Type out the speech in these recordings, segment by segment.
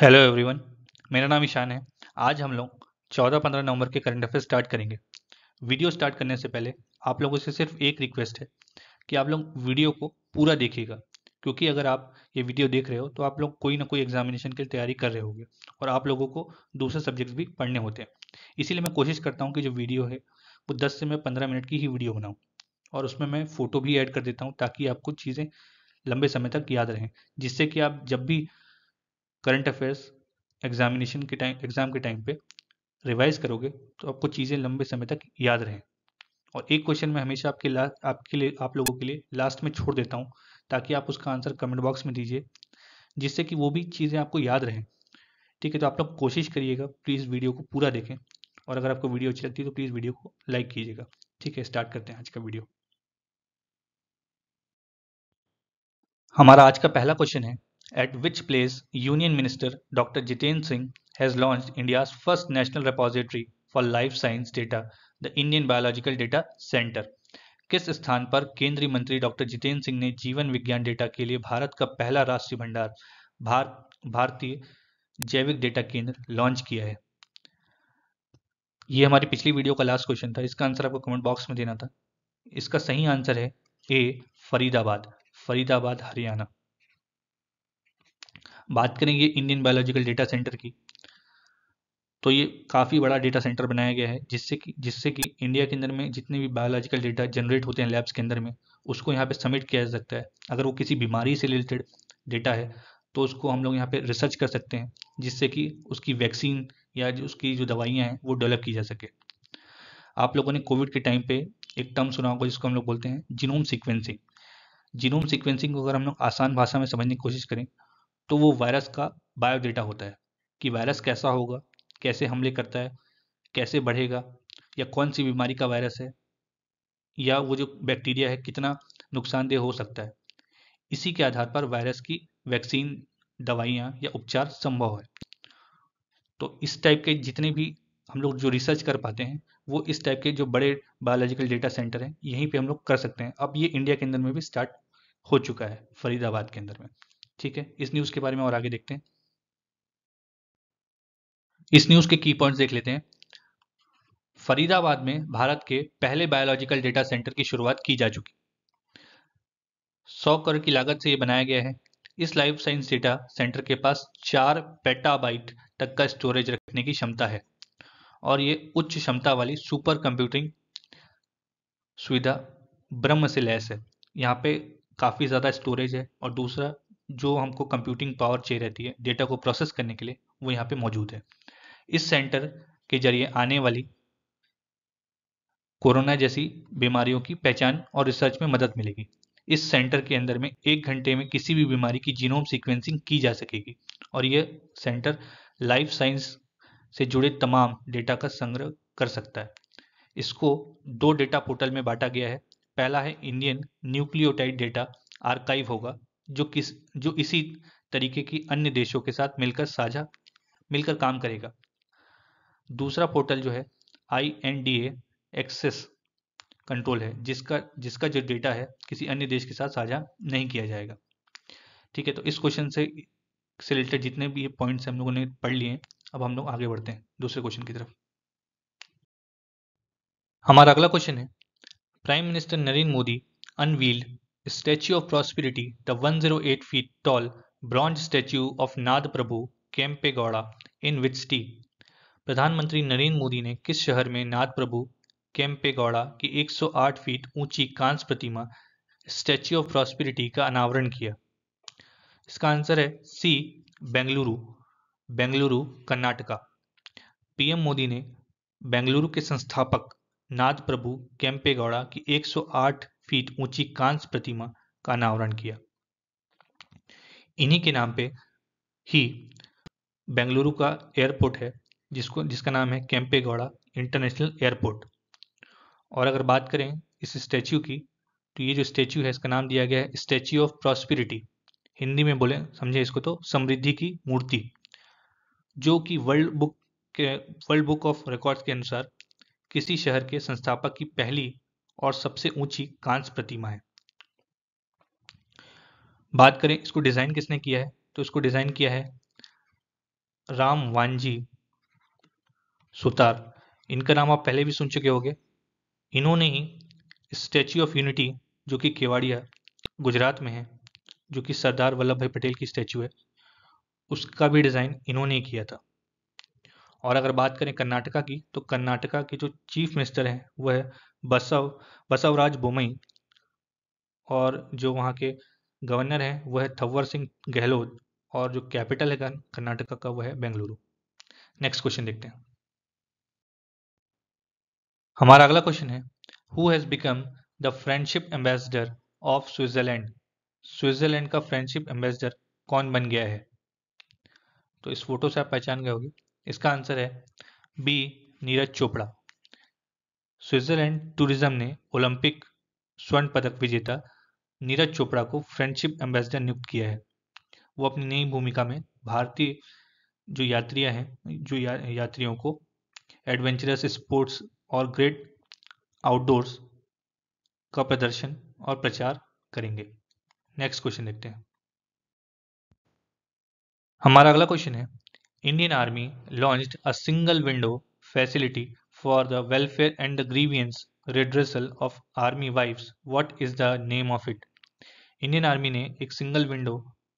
Hello everyone मेरा नाम ईशान है आज हम लोग 14-15 नवंबर के करंट अफेयर स्टार्ट करेंगे वीडियो स्टार्ट करने से पहले आप लोगों से सिर्फ एक रिक्वेस्ट है कि आप लोग वीडियो को पूरा देखिएगा क्योंकि अगर आप ये वीडियो देख रहे हो तो आप लोग कोई ना कोई एग्जामिनेशन के लिए तैयारी कर रहे होंगे और आप लोगों को दूसरे सब्जेक्ट्स भी पढ़ने होते हैं इसीलिए मैं कोशिश करता हूँ कि जो वीडियो है वो दस से मैं पंद्रह मिनट की ही वीडियो बनाऊँ और उसमें मैं फ़ोटो भी ऐड कर देता हूँ ताकि आपको चीज़ें लंबे समय तक याद रहें जिससे कि आप जब भी करंट अफेयर्स एग्जामिनेशन के टाइम एग्ज़ाम के टाइम पे रिवाइज करोगे तो आपको चीज़ें लंबे समय तक याद रहें और एक क्वेश्चन मैं हमेशा आपके लास्ट आपके लिए आप लोगों के लिए लास्ट में छोड़ देता हूँ ताकि आप उसका आंसर कमेंट बॉक्स में दीजिए जिससे कि वो भी चीज़ें आपको याद रहें ठीक है तो आप लोग कोशिश करिएगा प्लीज़ वीडियो को पूरा देखें और अगर आपको वीडियो अच्छी लगती है तो प्लीज़ वीडियो को लाइक कीजिएगा ठीक है स्टार्ट करते हैं आज का वीडियो हमारा आज का पहला क्वेश्चन है at which place Union Minister Dr. Jitendra Singh has launched India's first national repository for life science data, the Indian Biological Data Center. किस स्थान पर केंद्रीय मंत्री डॉक्टर जितेंद्र सिंह ने जीवन विज्ञान डेटा के लिए भारत का पहला राष्ट्रीय भंडार भारत भारतीय जैविक डेटा केंद्र लॉन्च किया है ये हमारी पिछली वीडियो का लास्ट क्वेश्चन था इसका आंसर आपको कमेंट बॉक्स में देना था इसका सही आंसर है ए फरीदाबाद फरीदाबाद हरियाणा बात करेंगे इंडियन बायोलॉजिकल डेटा सेंटर की तो ये काफ़ी बड़ा डेटा सेंटर बनाया गया है जिससे कि जिससे कि इंडिया के अंदर में जितने भी बायोलॉजिकल डेटा जनरेट होते हैं लैब्स के अंदर में उसको यहाँ पे सबमिट किया जा सकता है अगर वो किसी बीमारी से रिलेटेड डेटा है तो उसको हम लोग यहाँ पे रिसर्च कर सकते हैं जिससे कि उसकी वैक्सीन या जो उसकी जो दवाइयाँ हैं वो डेवलप की जा सके आप लोगों ने कोविड के टाइम पे एक टर्म सुना होगा जिसको हम लोग बोलते हैं जीनोम सिक्वेंसिंग जीनोम सिक्वेंसिंग को अगर हम लोग आसान भाषा में समझने की कोशिश करें तो वो वायरस का बायोडेटा होता है कि वायरस कैसा होगा कैसे हमले करता है कैसे बढ़ेगा या कौन सी बीमारी का वायरस है या वो जो बैक्टीरिया है कितना नुकसानदेह हो सकता है इसी के आधार पर वायरस की वैक्सीन दवाइयाँ या उपचार संभव है तो इस टाइप के जितने भी हम लोग जो रिसर्च कर पाते हैं वो इस टाइप के जो बड़े बायोलॉजिकल डेटा सेंटर हैं यहीं पे हम लोग कर सकते हैं अब ये इंडिया के अंदर में भी स्टार्ट हो चुका है फरीदाबाद के अंदर में ठीक है इस न्यूज़ के बारे में और आगे देखते हैं इस न्यूज़ के की पॉइंट्स देख लेते हैं फरीदाबाद में भारत के पहले बायोलॉजिकल डेटा सेंटर की शुरुआत की जा चुकी सौ करोड़ की लागत से यह बनाया गया है इस लाइफ साइंस डेटा सेंटर के पास चार पेटाबाइट तक का स्टोरेज रखने की क्षमता है और ये उच्च क्षमता वाली सुपर कंप्यूटिंग सुविधा ब्रह्म से लैस है यहाँ पे काफ़ी ज़्यादा स्टोरेज है और दूसरा जो हमको कंप्यूटिंग पावर चाहिए रहती है डेटा को प्रोसेस करने के लिए वो यहाँ पे मौजूद है इस सेंटर के जरिए आने वाली कोरोना जैसी बीमारियों की पहचान और रिसर्च में मदद मिलेगी इस सेंटर के अंदर में एक घंटे में किसी भी बीमारी की जीनोम सीक्वेंसिंग की जा सकेगी और यह सेंटर लाइफ साइंस से जुड़े तमाम डेटा का संग्रह कर सकता है इसको दो डेटा पोर्टल में बांटा गया है पहला है इंडियन न्यूक्लियोटाइड डेटा आर्काइव होगा जो किस जो इसी तरीके की अन्य देशों के साथ मिलकर साझा मिलकर काम करेगा दूसरा पोर्टल जो है I N D A access control है जिसका जिसका जो डेटा है किसी अन्य देश के साथ साझा नहीं किया जाएगा ठीक है तो इस क्वेश्चन से से रिलेटेड जितने भी ये पॉइंट्स हम लोगों ने पढ़ लिए अब हम लोग आगे बढ़ते हैं दूसरे क्वेश्चन की तरफ हमारा अगला क्वेश्चन है prime minister Narendra Modi unveiled statue of prosperity the 108 feet tall bronze statue of Nada Prabhu Gowda in which city प्रधानमंत्री नरेंद्र मोदी ने किस शहर में नाद प्रभु गौड़ा की 108 फीट ऊंची कांस प्रतिमा स्टैच्यू ऑफ प्रॉस्पिरिटी का अनावरण किया इसका आंसर है सी बेंगलुरु बेंगलुरु कर्नाटका पीएम मोदी ने बेंगलुरु के संस्थापक नाद प्रभु गौड़ा की 108 फीट ऊंची कांस्य प्रतिमा का अनावरण किया इन्हीं के नाम पे ही बेंगलुरु का एयरपोर्ट है जिसको जिसका नाम है कैंपे गौड़ा इंटरनेशनल एयरपोर्ट और अगर बात करें इस स्टैच्यू की तो ये जो स्टैच्यू है इसका नाम दिया गया है स्टैच्यू ऑफ प्रॉस्पिरिटी हिंदी में बोले समझे इसको तो समृद्धि की मूर्ति जो कि वर्ल्ड बुक के वर्ल्ड बुक ऑफ रिकॉर्ड्स के अनुसार किसी शहर के संस्थापक की पहली और सबसे ऊंची कांस प्रतिमा है बात करें इसको डिजाइन किसने किया है तो इसको डिजाइन किया है राम वानजी सुतार इनका नाम आप पहले भी सुन चुके होंगे इन्होंने ही स्टैच्यू ऑफ यूनिटी जो कि केवाड़िया गुजरात में है जो कि सरदार वल्लभ भाई पटेल की स्टैचू है उसका भी डिज़ाइन इन्होंने किया था और अगर बात करें कर्नाटका की तो कर्नाटका के जो चीफ मिनिस्टर हैं वह है बसव बसवराज बोमई और जो वहाँ के गवर्नर हैं वह है थवर सिंह गहलोत और जो कैपिटल है कर्नाटका का वह है बेंगलुरु नेक्स्ट क्वेश्चन देखते हैं हमारा अगला क्वेश्चन है who has become the friendship ambassador of Switzerland Switzerland का फ्रेंडशिप एम्बेसडर कौन बन गया है तो इस फोटो से आप पहचान गए होगी इसका आंसर है B Neeraj Chopra Switzerland tourism ने ओलंपिक स्वर्ण पदक विजेता नीरज चोपड़ा को फ्रेंडशिप एम्बेसडर नियुक्त किया है वो अपनी नई भूमिका में भारतीय जो यात्रियां हैं जो या, यात्रियों को एडवेंचरस स्पोर्ट्स और ग्रेट आउटडोर्स का प्रदर्शन और प्रचार करेंगे नेक्स्ट क्वेश्चन देखते हैं हमारा अगला क्वेश्चन है Indian Army launched a single window facility for the welfare and the grievance redressal of army wives what is the name of it Indian Army ने एक single window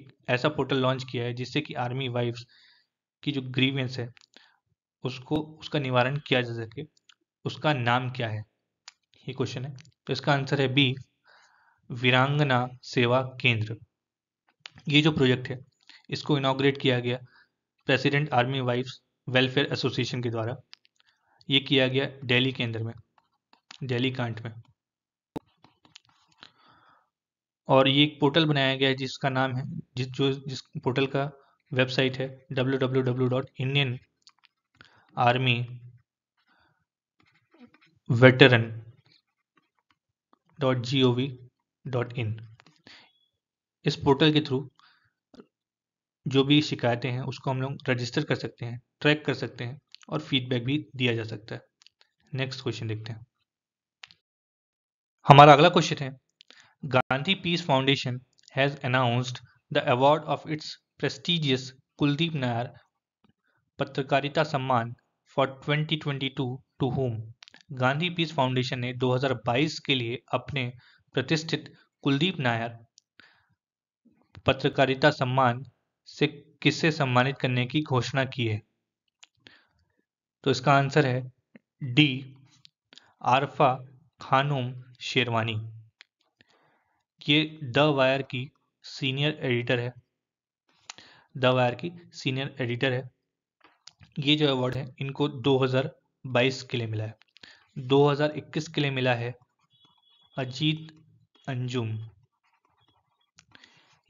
एक ऐसा portal launch किया है जिससे कि army wives की जो grievance है उसको उसका निवारण किया जा सके उसका नाम क्या है ये क्वेश्चन है तो इसका आंसर है बी वीरांगना सेवा केंद्र ये जो प्रोजेक्ट है इसको इनोग्रेट किया गया president army wives welfare association के द्वारा ये किया गया दिल्ली के अंदर में दिल्ली कांट में और ये एक पोर्टल बनाया गया है जिसका नाम है जिस जो जिस पोर्टल का वेबसाइट है W W W dot Indian army veteran dot G O V dot in इस पोर्टल के थ्रू जो भी शिकायतें हैं उसको हम लोग रजिस्टर कर सकते हैं ट्रैक कर सकते हैं और फीडबैक भी दिया जा सकता है नेक्स्ट क्वेश्चन देखते हैं हमारा अगला क्वेश्चन है Gandhi peace foundation has announced the award of its prestigious Kuldip Nayar पत्रकारिता सम्मान for 2022 to whom Gandhi peace foundation ने 2022 के लिए अपने प्रतिष्ठित कुलदीप नायर पत्रकारिता सम्मान से किससे सम्मानित करने की घोषणा की है तो इसका आंसर है डी आरफा खानुम शेरवानी ये द वायर की सीनियर एडिटर है द वायर की सीनियर एडिटर है ये जो अवार्ड है इनको 2022 के लिए मिला है 2021 के लिए मिला है अजीत अंजुम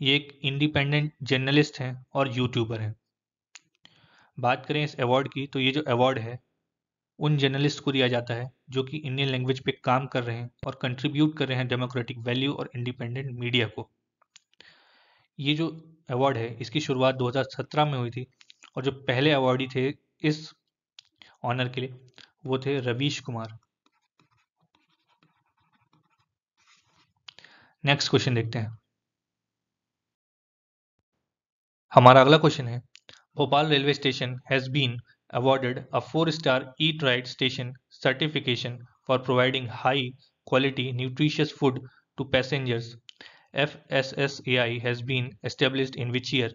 ये एक इंडिपेंडेंट जर्नलिस्ट हैं और यूट्यूबर हैं बात करें इस अवार्ड की तो ये जो अवार्ड है उन जर्नलिस्ट को दिया जाता है जो कि इंडियन लैंग्वेज पे काम कर रहे हैं और कंट्रीब्यूट कर रहे हैं डेमोक्रेटिक वैल्यू और इंडिपेंडेंट मीडिया को ये जो अवार्ड है इसकी शुरुआत 2017 में हुई थी और जो पहले अवार्डी थे इस ऑनर के लिए वो थे रवीश कुमार नेक्स्ट क्वेश्चन देखते हैं हमारा अगला क्वेश्चन है Bhopal railway station has been awarded a four star eat right station certification for providing high quality nutritious food to passengers F S S A I has been establish in which year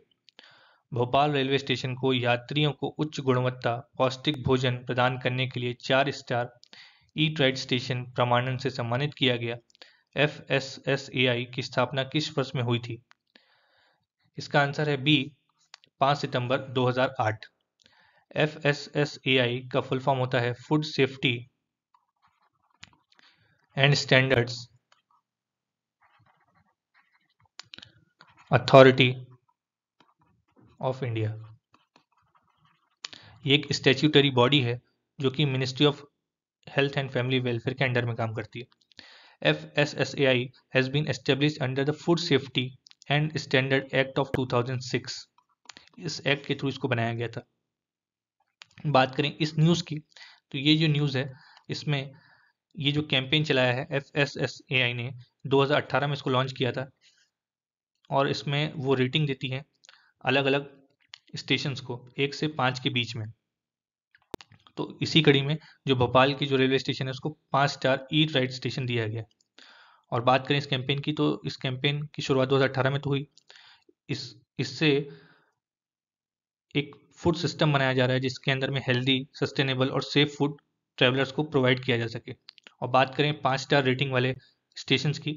Bhopal railway station को यात्रियों को उच्च गुणवत्ता पौष्टिक भोजन प्रदान करने के लिए चार स्टार ई ट्राइड स्टेशन प्रमाणन से सम्मानित किया गया F S S A I की स्थापना किस वर्ष में हुई थी इसका आंसर है बी पांच सितंबर 2008 F S S A I का फुल फॉर्म होता है food safety and standards authority of India ये एक स्टेच्यूटरी बॉडी है जो कि ministry of health and family welfare के अंडर में काम करती है F S S A I has been establish under the food safety and standard act of 2006 इस एक्ट के थ्रू इसको बनाया गया था बात करें इस न्यूज़ की तो ये जो न्यूज़ है इसमें ये जो कैंपेन चलाया है F S S A I ने 2018 में इसको लॉन्च किया था और इसमें वो रेटिंग देती है अलग अलग स्टेशंस को एक से पाँच के बीच में तो इसी कड़ी में जो भोपाल की जो रेलवे स्टेशन है उसको पाँच स्टार ईट राइट स्टेशन दिया गया और बात करें इस कैंपेन की तो इस कैंपेन की शुरुआत 2018 में तो हुई इस इससे एक फूड सिस्टम बनाया जा रहा है जिसके अंदर में हेल्दी सस्टेनेबल और सेफ फूड ट्रेवलर्स को प्रोवाइड किया जा सके और बात करें पाँच स्टार रेटिंग वाले स्टेशन की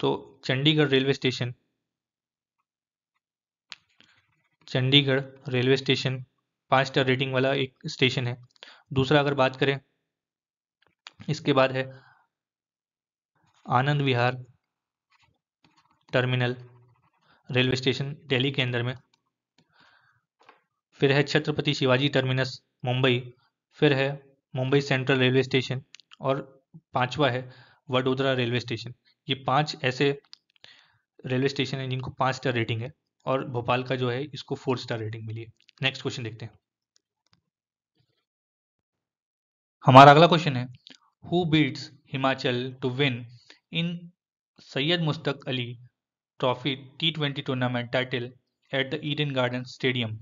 तो Chandigarh railway station Chandigarh railway station पाँच स्टार रेटिंग वाला एक स्टेशन है दूसरा अगर बात करें इसके बाद है Anand Vihar terminal railway station Delhi के अंदर में फिर है छत्रपति शिवाजी टर्मिनस मुंबई फिर है मुंबई सेंट्रल रेलवे स्टेशन और पांचवा है वडोदरा रेलवे स्टेशन ये पांच ऐसे रेलवे स्टेशन हैं जिनको पांच स्टार रेटिंग है और भोपाल का जो है इसको फोर स्टार रेटिंग मिली है नेक्स्ट क्वेश्चन देखते हैं हमारा अगला क्वेश्चन है who beats Himachal to win in Syed Mustaq Ali Trophy T20 tournament title at the Eden garden stadium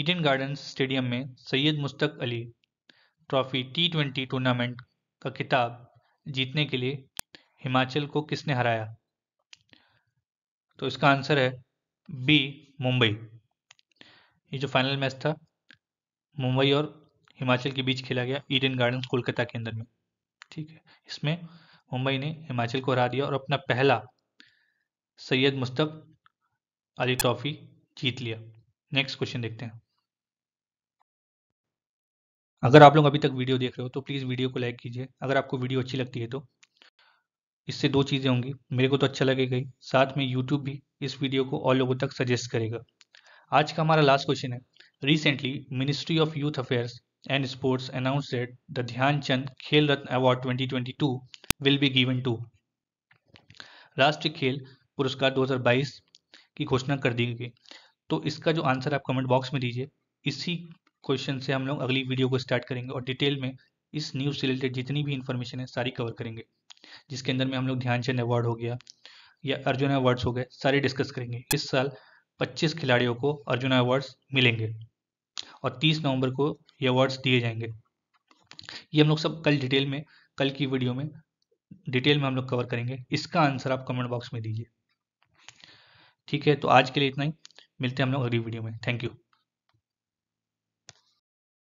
Eden garden stadium में Syed Mushtaq Ali trophy T twenty tournament का खिताब जीतने के लिए हिमाचल को किसने हराया तो इसका आंसर है बी मुंबई ये जो फाइनल मैच था मुंबई और हिमाचल के बीच खेला गया ईडन गार्डन कोलकाता के अंदर में ठीक है इसमें मुंबई ने हिमाचल को हरा दिया और अपना पहला सैयद मुस्तक अली ट्रॉफी जीत लिया नेक्स्ट क्वेश्चन देखते हैं अगर आप लोग अभी तक वीडियो देख रहे हो तो प्लीज़ वीडियो को लाइक कीजिए अगर आपको वीडियो अच्छी लगती है तो इससे दो चीज़ें होंगी मेरे को तो अच्छा लगेगा ही साथ में YouTube भी इस वीडियो को और लोगों तक सजेस्ट करेगा आज का हमारा लास्ट क्वेश्चन है recently ministry of youth affairs and sports announced the Dhyan Chand Khel Ratna award 2022 will be given to Rashtriya Khel पुरस्कार 2022 की घोषणा कर दी गई तो इसका जो आंसर आप कमेंट बॉक्स में दीजिए इसी क्वेश्चन से हम लोग अगली वीडियो को स्टार्ट करेंगे और डिटेल में इस न्यूज़ से रिलेटेड जितनी भी इन्फॉर्मेशन है सारी कवर करेंगे जिसके अंदर में हम लोग ध्यानचंद अवार्ड हो गया या अर्जुन अवार्ड्स हो गए सारे डिस्कस करेंगे इस साल 25 खिलाड़ियों को अर्जुन अवार्ड्स मिलेंगे और 30 नवंबर को ये अवार्ड्स दिए जाएंगे ये हम लोग सब कल डिटेल में कल की वीडियो में डिटेल में हम लोग कवर करेंगे इसका आंसर आप कमेंट बॉक्स में दीजिए ठीक है तो आज के लिए इतना ही मिलते हैं हम लोग अगली वीडियो में थैंक यू